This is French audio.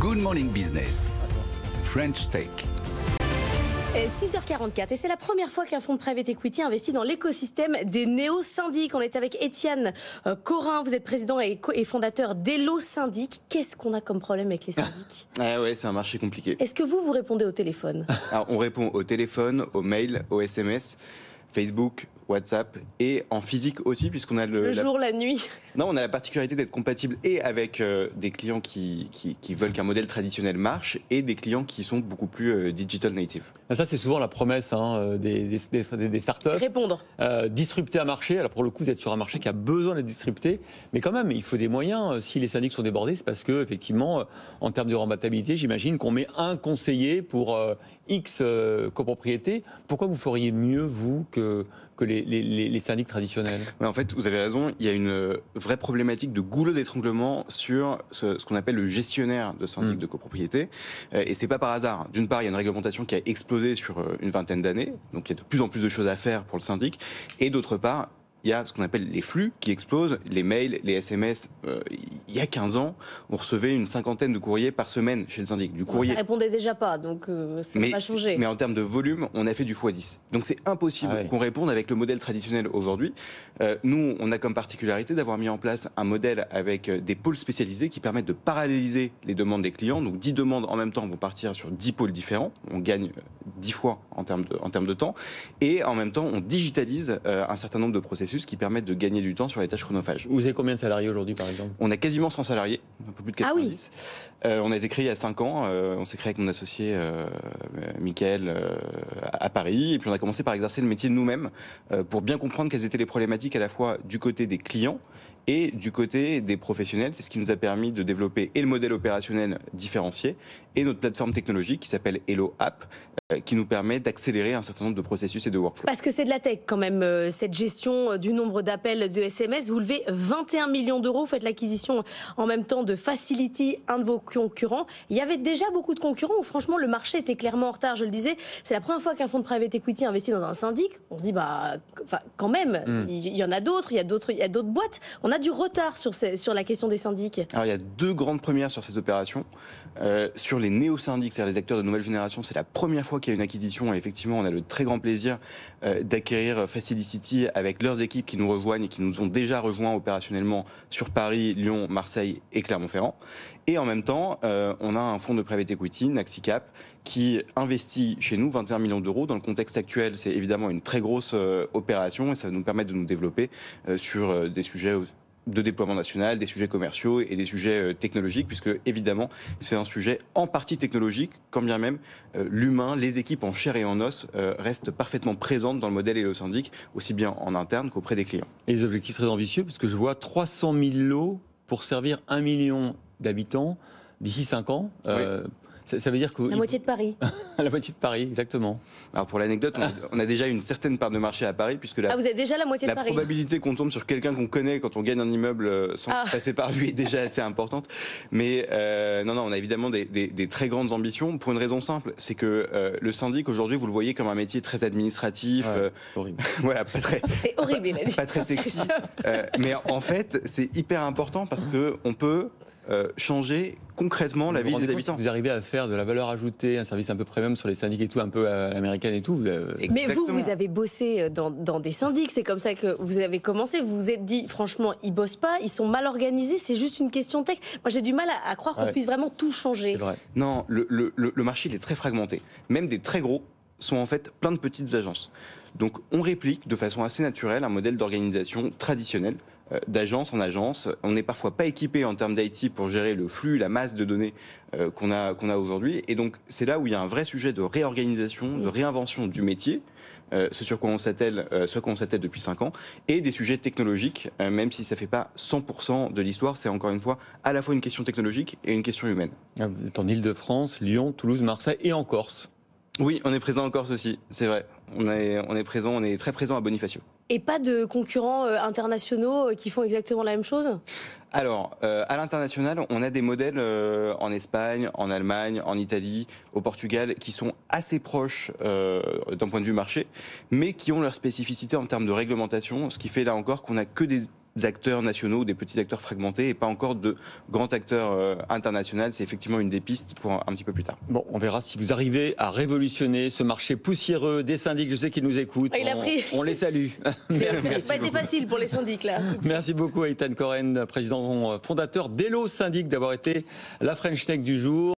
Good Morning Business. French Tech. 6h44 et c'est la première fois qu'un fonds de private equity investit dans l'écosystème des néo-syndics. On est avec Étienne euh, Corin, vous êtes président et, fondateur d'Elo Syndic. Qu'est-ce qu'on a comme problème avec les syndics Ah ouais, c'est un marché compliqué. Est-ce que vous, vous répondez au téléphone Alors, On répond au téléphone, au mail, au SMS. Facebook, WhatsApp et en physique aussi, puisqu'on a le. Le jour, la nuit. Non, on a la particularité d'être compatible et avec euh, des clients qui, qui, veulent qu'un modèle traditionnel marche et des clients qui sont beaucoup plus euh, digital native. Ah, ça, c'est souvent la promesse hein, euh, des, des, des, startups. Répondre. disrupter un marché. Alors, pour le coup, vous êtes sur un marché qui a besoin d'être disrupté, mais quand même, il faut des moyens. Si les syndics sont débordés, c'est parce que, effectivement, en termes de rembattabilité, j'imagine qu'on met un conseiller pour X copropriété. Pourquoi vous feriez mieux, vous, que, que les les, syndics traditionnels En fait, vous avez raison, il y a une euh, vraie problématique de goulot d'étranglement sur ce, qu'on appelle le gestionnaire de syndic mm. de copropriété. Euh, et c'est pas par hasard. D'une part, il y a une réglementation qui a explosé sur euh, une vingtaine d'années, donc il y a de plus en plus de choses à faire pour le syndic. Et d'autre part, il y a ce qu'on appelle les flux qui explosent, les mails, les SMS, il y a 15 ans, on recevait une cinquantaine de courriers par semaine chez le syndic. Du courrier. répondait déjà pas, donc euh, ça n'a pas changé. Mais en termes de volume, on a fait du x10. Donc c'est impossible ah qu'on réponde avec le modèle traditionnel aujourd'hui. Euh, nous, on a comme particularité d'avoir mis en place un modèle avec euh, des pôles spécialisés qui permettent de paralléliser les demandes des clients. Donc 10 demandes en même temps vont partir sur 10 pôles différents. On gagne 10 fois en termes de, en termes de temps. Et en même temps, on digitalise un certain nombre de processus qui permettent de gagner du temps sur les tâches chronophages. Vous avez combien de salariés aujourd'hui, par exemple On a quasiment sans salarié, un peu plus de ah euh, on a été créé il y a 5 ans, euh, on s'est créé avec mon associé euh, Michael à Paris, et puis on a commencé par exercer le métier nous-mêmes pour bien comprendre quelles étaient les problématiques à la fois du côté des clients et du côté des professionnels. C'est ce qui nous a permis de développer et le modèle opérationnel différencié et notre plateforme technologique qui s'appelle Hello App, qui nous permet d'accélérer un certain nombre de processus et de workflows. Parce que c'est de la tech quand même, cette gestion du nombre d'appels de SMS. Vous levez 21 millions d'euros, vous faites l'acquisition en même temps de Facility, un de vos concurrents. Il y avait déjà beaucoup de concurrents où franchement le marché était clairement en retard, je le disais. C'est la première fois qu'un fonds de private equity investit dans un syndic. On se dit, bah, quand même, hmm. il y en a d'autres, il y a d'autres, il d'autres boîtes. On a du retard sur, sur la question des syndics. Alors il y a deux grandes premières sur ces opérations. Euh, sur les néo-syndics, c'est-à-dire les acteurs de nouvelle génération, c'est la première fois qu'il y a une acquisition effectivement on a le très grand plaisir euh, d'acquérir Facility avec leurs équipes qui nous rejoignent et qui nous ont déjà rejoints opérationnellement sur Paris, Lyon, Marseille Marseille et Clermont-Ferrand. Et en même temps, euh, on a un fonds de private equity, Naxicap, qui investit chez nous 21 millions d'euros. Dans le contexte actuel, c'est évidemment une très grosse euh, opération et ça va nous permettre de nous développer euh, sur des sujets de déploiement national, des sujets commerciaux et des sujets technologiques, puisque évidemment c'est un sujet en partie technologique, quand bien même l'humain, les équipes en chair et en os restent parfaitement présentes dans le modèle et le syndic, aussi bien en interne qu'auprès des clients. Et les objectifs très ambitieux, puisque je vois 300 000 lots pour servir un million d'habitants d'ici cinq ans. Euh, ça, veut dire que. La moitié de Paris. la moitié de Paris, exactement. Alors pour l'anecdote, ah. on, a déjà une certaine part de marché à Paris, puisque la, ah, vous êtes déjà la, moitié de la probabilité qu'on tombe sur quelqu'un qu'on connaît quand on gagne un immeuble euh, sans ah. passer par lui est déjà assez importante. Mais euh, non, non, on a évidemment des, très grandes ambitions pour une raison simple c'est que euh, le syndic, aujourd'hui, vous le voyez comme un métier très administratif. horrible. voilà, pas très. C'est horrible, il Pas très sexy. mais en fait, c'est hyper important parce qu'on peut euh, changer concrètement la vie des habitants. vous arrivez à faire de la valeur ajoutée, un service un peu premium même sur les syndics et tout, un peu euh, américaine et tout. Euh, Mais vous, vous avez bossé dans, des syndics, c'est comme ça que vous avez commencé. Vous vous êtes dit, franchement, ils bossent pas, ils sont mal organisés, c'est juste une question tech. Moi, j'ai du mal à, croire qu'on puisse vraiment tout changer. Non, le, marché, il est très fragmenté. Même des très gros sont en fait plein de petites agences. Donc on réplique de façon assez naturelle un modèle d'organisation traditionnel euh, d'agence en agence. On n'est parfois pas équipé en termes d'IT pour gérer le flux, la masse de données euh, qu'on a, a aujourd'hui. Et donc, c'est là où il y a un vrai sujet de réorganisation, de réinvention du métier. Euh, ce sur quoi on s'attelle, ce qu'on depuis 5 ans, et des sujets technologiques, même si ça ne fait pas 100% de l'histoire, c'est encore une fois à la fois une question technologique et une question humaine. Ah, vous êtes en Ile-de-France, Lyon, Toulouse, Marseille et en Corse. Oui, on est présent en Corse aussi, c'est vrai. On est, on est présent, on est très présent à Bonifacio. Et pas de concurrents euh, internationaux euh, qui font exactement la même chose Alors, euh, à l'international, on a des modèles en Espagne, en Allemagne, en Italie, au Portugal, qui sont assez proches d'un point de vue marché, mais qui ont leur spécificité en termes de réglementation, ce qui fait là encore qu'on n'a que des acteurs nationaux, des petits acteurs fragmentés et pas encore de grands acteurs euh, internationaux. C'est effectivement une des pistes pour un, petit peu plus tard. Bon, on verra si vous arrivez à révolutionner ce marché poussiéreux des syndics. Je sais qu'ils nous écoutent. Il on, a pris. on, les salue. Merci. pas facile pour les syndics là. Merci beaucoup à Ethan Coren, président fondateur d'Elo Syndic, d'avoir été la French Tech du jour.